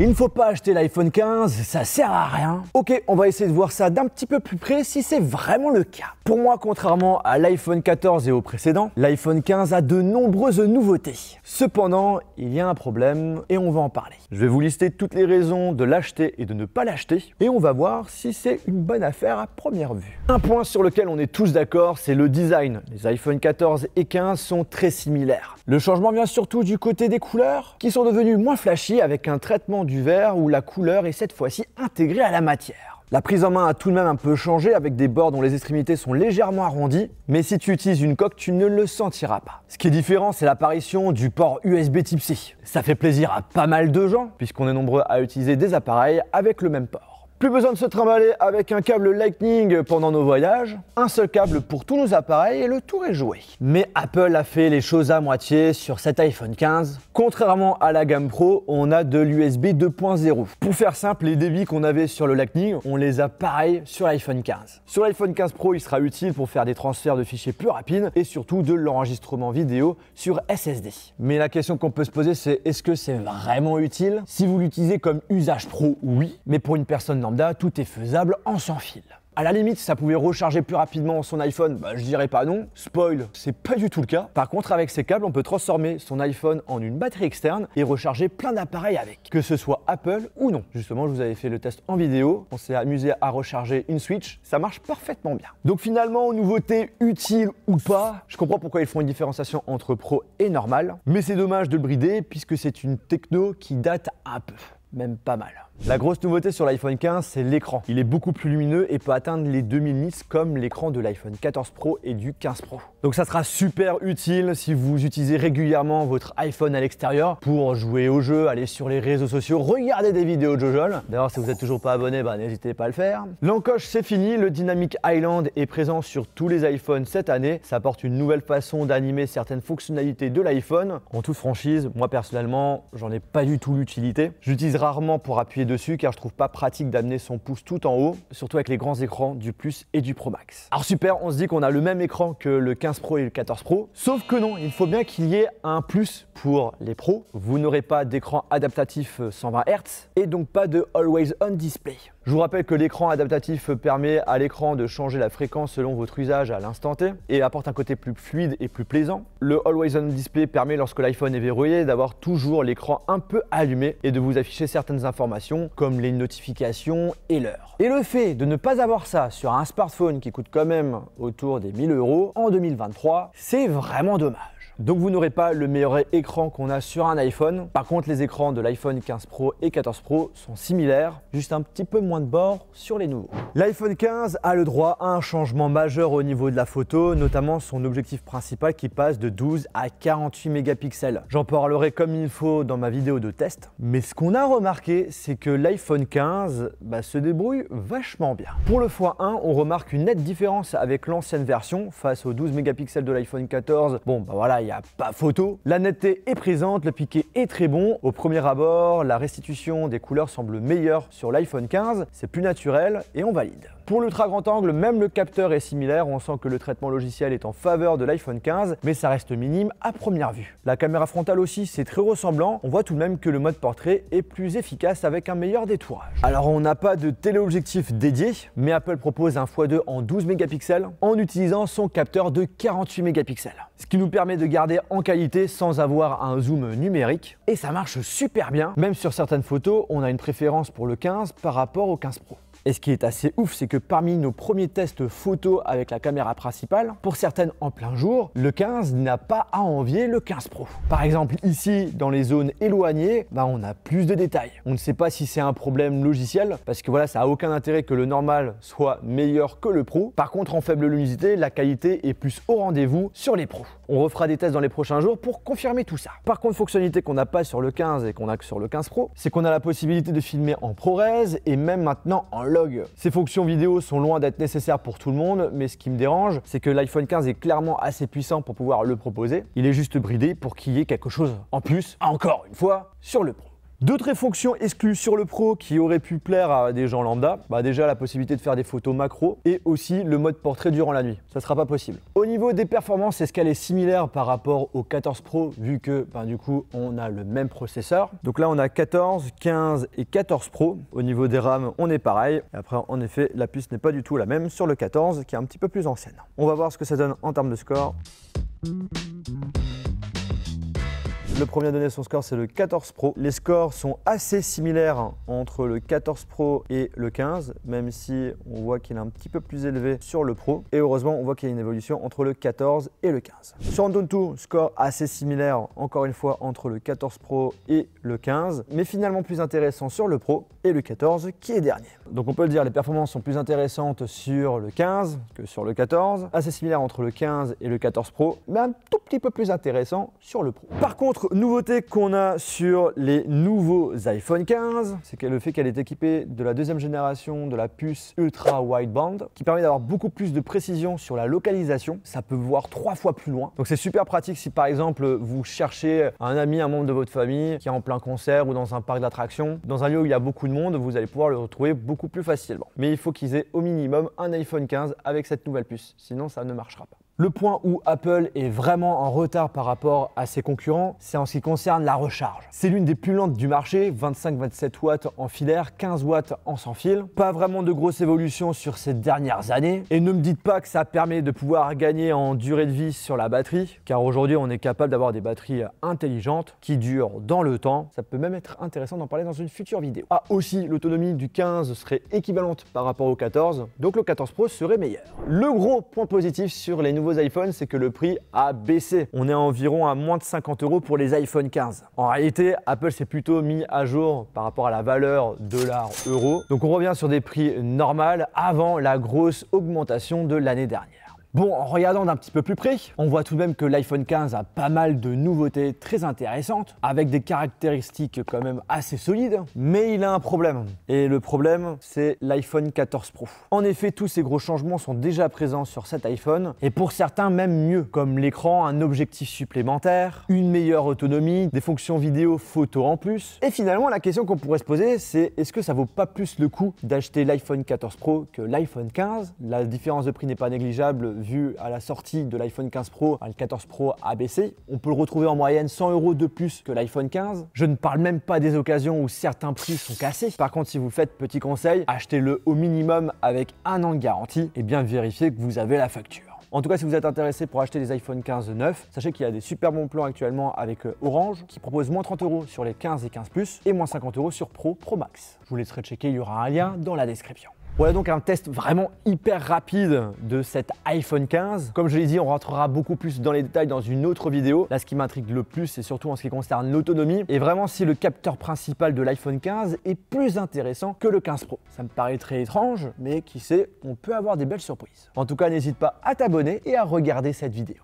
Il ne faut pas acheter l'iPhone 15, ça sert à rien. Ok, on va essayer de voir ça d'un petit peu plus près si c'est vraiment le cas. Pour moi, contrairement à l'iPhone 14 et au précédent, l'iPhone 15 a de nombreuses nouveautés. Cependant, il y a un problème et on va en parler. Je vais vous lister toutes les raisons de l'acheter et de ne pas l'acheter et on va voir si c'est une bonne affaire à première vue. Un point sur lequel on est tous d'accord, c'est le design. Les iPhone 14 et 15 sont très similaires. Le changement vient surtout du côté des couleurs qui sont devenues moins flashy avec un traitement du verre où la couleur est cette fois-ci intégrée à la matière. La prise en main a tout de même un peu changé avec des bords dont les extrémités sont légèrement arrondies, mais si tu utilises une coque, tu ne le sentiras pas. Ce qui est différent, c'est l'apparition du port USB Type-C. Ça fait plaisir à pas mal de gens, puisqu'on est nombreux à utiliser des appareils avec le même port. Plus besoin de se trimballer avec un câble Lightning pendant nos voyages. Un seul câble pour tous nos appareils et le tour est joué. Mais Apple a fait les choses à moitié sur cet iPhone 15. Contrairement à la gamme Pro, on a de l'USB 2.0. Pour faire simple, les débits qu'on avait sur le Lightning, on les a pareil sur l'iPhone 15. Sur l'iPhone 15 Pro, il sera utile pour faire des transferts de fichiers plus rapides et surtout de l'enregistrement vidéo sur SSD. Mais la question qu'on peut se poser, c'est est-ce que c'est vraiment utile Si vous l'utilisez comme usage pro, oui, mais pour une personne normale, tout est faisable en sans fil. À la limite, ça pouvait recharger plus rapidement son iPhone, bah, je dirais pas non. Spoil, c'est pas du tout le cas. Par contre, avec ces câbles, on peut transformer son iPhone en une batterie externe et recharger plein d'appareils avec, que ce soit Apple ou non. Justement, je vous avais fait le test en vidéo, on s'est amusé à recharger une Switch, ça marche parfaitement bien. Donc finalement, nouveauté utile ou pas, je comprends pourquoi ils font une différenciation entre pro et normal, mais c'est dommage de brider puisque c'est une techno qui date un peu même pas mal. La grosse nouveauté sur l'iPhone 15, c'est l'écran. Il est beaucoup plus lumineux et peut atteindre les 2000 nits comme l'écran de l'iPhone 14 Pro et du 15 Pro. Donc ça sera super utile si vous utilisez régulièrement votre iPhone à l'extérieur pour jouer au jeu, aller sur les réseaux sociaux, regarder des vidéos de Jojol. D'ailleurs, si vous n'êtes toujours pas abonné, bah, n'hésitez pas à le faire. L'encoche, c'est fini. Le Dynamic Island est présent sur tous les iPhones cette année. Ça apporte une nouvelle façon d'animer certaines fonctionnalités de l'iPhone. En toute franchise, moi personnellement, j'en ai pas du tout l'utilité. J'utilise rarement pour appuyer dessus car je trouve pas pratique d'amener son pouce tout en haut, surtout avec les grands écrans du Plus et du Pro Max. Alors super, on se dit qu'on a le même écran que le 15 Pro et le 14 Pro, sauf que non, il faut bien qu'il y ait un plus pour les pros. Vous n'aurez pas d'écran adaptatif 120 Hz et donc pas de Always On Display. Je vous rappelle que l'écran adaptatif permet à l'écran de changer la fréquence selon votre usage à l'instant T et apporte un côté plus fluide et plus plaisant. Le Always On Display permet lorsque l'iPhone est verrouillé d'avoir toujours l'écran un peu allumé et de vous afficher certaines informations comme les notifications et l'heure. Et le fait de ne pas avoir ça sur un smartphone qui coûte quand même autour des 1000 euros en 2023, c'est vraiment dommage. Donc vous n'aurez pas le meilleur écran qu'on a sur un iPhone. Par contre, les écrans de l'iPhone 15 Pro et 14 Pro sont similaires, juste un petit peu moins de bord sur les nouveaux. L'iPhone 15 a le droit à un changement majeur au niveau de la photo, notamment son objectif principal qui passe de 12 à 48 mégapixels. J'en parlerai comme il faut dans ma vidéo de test. Mais ce qu'on a remarqué, c'est que l'iPhone 15 bah, se débrouille vachement bien. Pour le x1, on remarque une nette différence avec l'ancienne version face aux 12 mégapixels de l'iPhone 14. Bon, bah voilà, n'y a pas photo. La netteté est présente, le piqué est très bon. Au premier abord, la restitution des couleurs semble meilleure sur l'iPhone 15, c'est plus naturel et on valide. Pour l'ultra grand angle, même le capteur est similaire, on sent que le traitement logiciel est en faveur de l'iPhone 15, mais ça reste minime à première vue. La caméra frontale aussi, c'est très ressemblant, on voit tout de même que le mode portrait est plus efficace avec un meilleur détourage. Alors on n'a pas de téléobjectif dédié, mais Apple propose un x2 en 12 mégapixels en utilisant son capteur de 48 mégapixels. Ce qui nous permet de garder en qualité sans avoir un zoom numérique, et ça marche super bien, même sur certaines photos, on a une préférence pour le 15 par rapport au 15 Pro. Et ce qui est assez ouf, c'est que parmi nos premiers tests photo avec la caméra principale, pour certaines en plein jour, le 15 n'a pas à envier le 15 Pro. Par exemple, ici, dans les zones éloignées, bah, on a plus de détails. On ne sait pas si c'est un problème logiciel, parce que voilà, ça a aucun intérêt que le normal soit meilleur que le Pro. Par contre, en faible luminosité, la qualité est plus au rendez-vous sur les Pros. On refera des tests dans les prochains jours pour confirmer tout ça. Par contre, fonctionnalité qu'on n'a pas sur le 15 et qu'on a que sur le 15 Pro, c'est qu'on a la possibilité de filmer en ProRes et même maintenant en log. Ces fonctions vidéo sont loin d'être nécessaires pour tout le monde, mais ce qui me dérange, c'est que l'iPhone 15 est clairement assez puissant pour pouvoir le proposer. Il est juste bridé pour qu'il y ait quelque chose en plus, encore une fois, sur le Pro. D'autres fonctions exclues sur le Pro qui auraient pu plaire à des gens lambda, bah déjà la possibilité de faire des photos macro et aussi le mode portrait durant la nuit. Ça sera pas possible. Au niveau des performances, est-ce qu'elle est similaire par rapport au 14 Pro vu que bah, du coup on a le même processeur Donc là on a 14, 15 et 14 Pro. Au niveau des RAM, on est pareil. Et après en effet, la puce n'est pas du tout la même sur le 14 qui est un petit peu plus ancienne. On va voir ce que ça donne en termes de score. Le premier à donner son score, c'est le 14 Pro. Les scores sont assez similaires entre le 14 Pro et le 15, même si on voit qu'il est un petit peu plus élevé sur le Pro. Et heureusement, on voit qu'il y a une évolution entre le 14 et le 15. Sur 2, score assez similaire, encore une fois, entre le 14 Pro et le 15, mais finalement plus intéressant sur le Pro et le 14 qui est dernier. Donc on peut le dire, les performances sont plus intéressantes sur le 15 que sur le 14, assez similaire entre le 15 et le 14 Pro, mais un tout petit peu plus intéressant sur le Pro. Par contre, nouveauté qu'on a sur les nouveaux iPhone 15, c'est le fait qu'elle est équipée de la deuxième génération de la puce Ultra Wideband, qui permet d'avoir beaucoup plus de précision sur la localisation. Ça peut voir trois fois plus loin. Donc c'est super pratique si par exemple vous cherchez un ami, un membre de votre famille qui est en plein concert ou dans un parc d'attractions, dans un lieu où il y a beaucoup de monde, vous allez pouvoir le retrouver beaucoup plus facilement. Mais il faut qu'ils aient au minimum un iPhone 15 avec cette nouvelle puce, sinon ça ne marchera pas. Le point où Apple est vraiment en retard par rapport à ses concurrents, c'est en ce qui concerne la recharge. C'est l'une des plus lentes du marché, 25-27 watts en filaire, 15 watts en sans fil. Pas vraiment de grosse évolution sur ces dernières années. Et ne me dites pas que ça permet de pouvoir gagner en durée de vie sur la batterie, car aujourd'hui on est capable d'avoir des batteries intelligentes qui durent dans le temps. Ça peut même être intéressant d'en parler dans une future vidéo. Ah aussi, l'autonomie du 15 serait équivalente par rapport au 14, donc le 14 Pro serait meilleur. Le gros point positif sur les nouveaux iPhone, c'est que le prix a baissé. On est environ à moins de 50 euros pour les iPhone 15. En réalité, Apple s'est plutôt mis à jour par rapport à la valeur dollar-euro. Donc on revient sur des prix normaux avant la grosse augmentation de l'année dernière. Bon, en regardant d'un petit peu plus près, on voit tout de même que l'iPhone 15 a pas mal de nouveautés très intéressantes, avec des caractéristiques quand même assez solides, mais il a un problème. Et le problème, c'est l'iPhone 14 Pro. En effet, tous ces gros changements sont déjà présents sur cet iPhone, et pour certains même mieux, comme l'écran, un objectif supplémentaire, une meilleure autonomie, des fonctions vidéo photo en plus. Et finalement, la question qu'on pourrait se poser, c'est est-ce que ça vaut pas plus le coup d'acheter l'iPhone 14 Pro que l'iPhone 15 La différence de prix n'est pas négligeable vu à la sortie de l'iPhone 15 Pro, hein, le 14 Pro a baissé. On peut le retrouver en moyenne 100 euros de plus que l'iPhone 15. Je ne parle même pas des occasions où certains prix sont cassés. Par contre, si vous faites petit conseil, achetez-le au minimum avec un an de garantie et bien vérifiez que vous avez la facture. En tout cas, si vous êtes intéressé pour acheter des iPhone 15 neufs, sachez qu'il y a des super bons plans actuellement avec euh, Orange qui propose moins 30 euros sur les 15 et 15 Plus et moins 50 euros sur Pro Pro Max. Je vous laisserai checker, il y aura un lien dans la description. Voilà donc un test vraiment hyper rapide de cet iPhone 15. Comme je l'ai dit, on rentrera beaucoup plus dans les détails dans une autre vidéo. Là, ce qui m'intrigue le plus, c'est surtout en ce qui concerne l'autonomie. Et vraiment, si le capteur principal de l'iPhone 15 est plus intéressant que le 15 Pro. Ça me paraît très étrange, mais qui sait, on peut avoir des belles surprises. En tout cas, n'hésite pas à t'abonner et à regarder cette vidéo.